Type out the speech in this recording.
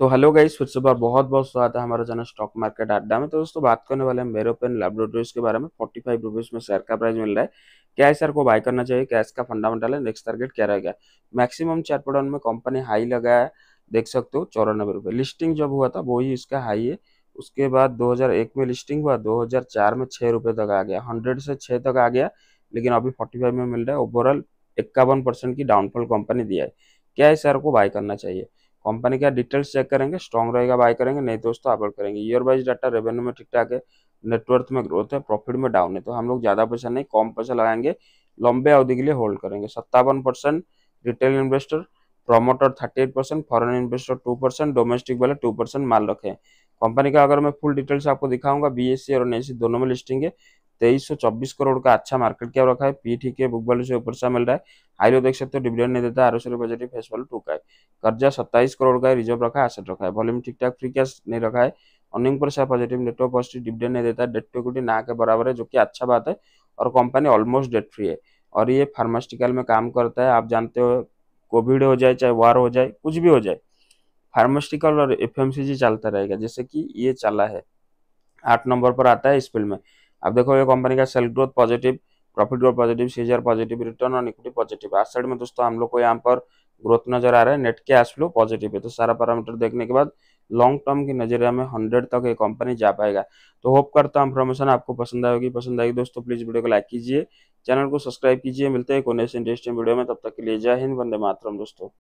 तो hello guys फिर से बार बहुत बहुत स्वागत है हमारा जाना स्टॉक मार्केट अड्डा में तो दोस्तों बात करने वाले हैं ओपन लेबोरेटरीज के बारे में फोर्टी फाइव रुपीज में शेयर का प्राइस मिल रहा है क्या शेयर को बाय करना चाहिए क्या इसका फंडामेंटल है नेक्स्ट टारगेट क्या रहेगा मैक्सिमम चार में कंपनी हाई लगाया देख सकते हो चौरानबे रुपये लिस्टिंग जब हुआ था वही इसका हाई है उसके बाद एक में लिस्टिंग हुआ चार में छः रुपये तक आ गया हंड्रेड से छः तक आ गया लेकिन अभी फाइव में मिल रहा है ओवरऑल इक्यावन परसेंट की डाउनफॉल कंपनी दिया है क्या इस शेयर को बाय करना चाहिए कंपनी का डिटेल्स चेक करेंगे स्ट्रॉन्ग रहेगा बाय करेंगे नहीं दोस्तों तो अवॉइड करेंगे ईयर वाइज डाटा रेवेन्यू में ठीक ठाक है नेटवर्थ में ग्रोथ है प्रॉफिट में डाउन है तो हम लोग ज़्यादा पैसा नहीं कम पैसा लगाएंगे लंबे अवधि के लिए होल्ड करेंगे सत्तावन percent retail investor promoter thirty eight percent foreign investor two percent domestic वाले टू परसेंट माल रखे कंपनी का अगर मैं फुल डिटेल्स आपको दिखाऊंगा सी और सी e दोनों में लिस्टिंग है तेईस सौ चौबीस करोड़ का अच्छा मार्केट क्या रखा है पी ठीक है बुक वैल्यू से ऊपर सा मिल रहा है आई लोग देख सकते हो डिविडेंड नहीं देता आर पॉजिटिव फेस वैल्यू टू का है कर्जा सत्ताईस करोड़ का है रिजर्व रखा है एसेट रखा है वॉल्यूम ठीक ठाक फ्री कैश नहीं रखा है अर्निंग पर सा पॉजिटिव नेटवर्क पॉजिटिव डिविडेंड नहीं देता डेट टू इक्विटी ना के बराबर है जो कि अच्छा बात है और कंपनी ऑलमोस्ट डेट फ्री है और ये फार्मास्यूटिकल में काम करता है आप जानते हो कोविड हो जाए चाहे वार हो जाए कुछ भी हो जाए फार्मास्यूटिकल और एफ चलता रहेगा जैसे कि ये चला है आठ नंबर पर आता है इस फिल्म में आप ये कंपनी का sale growth positive profit growth positive सीजर positive return on equity positive asset में दोस्तों हम लोग को यहाँ पर ग्रोथ नजर आ रहा है नेट के कैश फ्लो पॉजिटिव है तो सारा पैरामीटर देखने के बाद लॉन्ग टर्म की नजरिया में हंड्रेड तक ये कंपनी जा पाएगा तो होप करता हूँ इन्फॉर्मेशन आपको पसंद आएगी पसंद आएगी दोस्तों प्लीज वीडियो को लाइक कीजिए चैनल को सब्सक्राइब कीजिए मिलते हैं कोने से इंटरेस्टिंग वीडियो में तब तक के लिए जय हिंद वंदे मातरम दोस्तों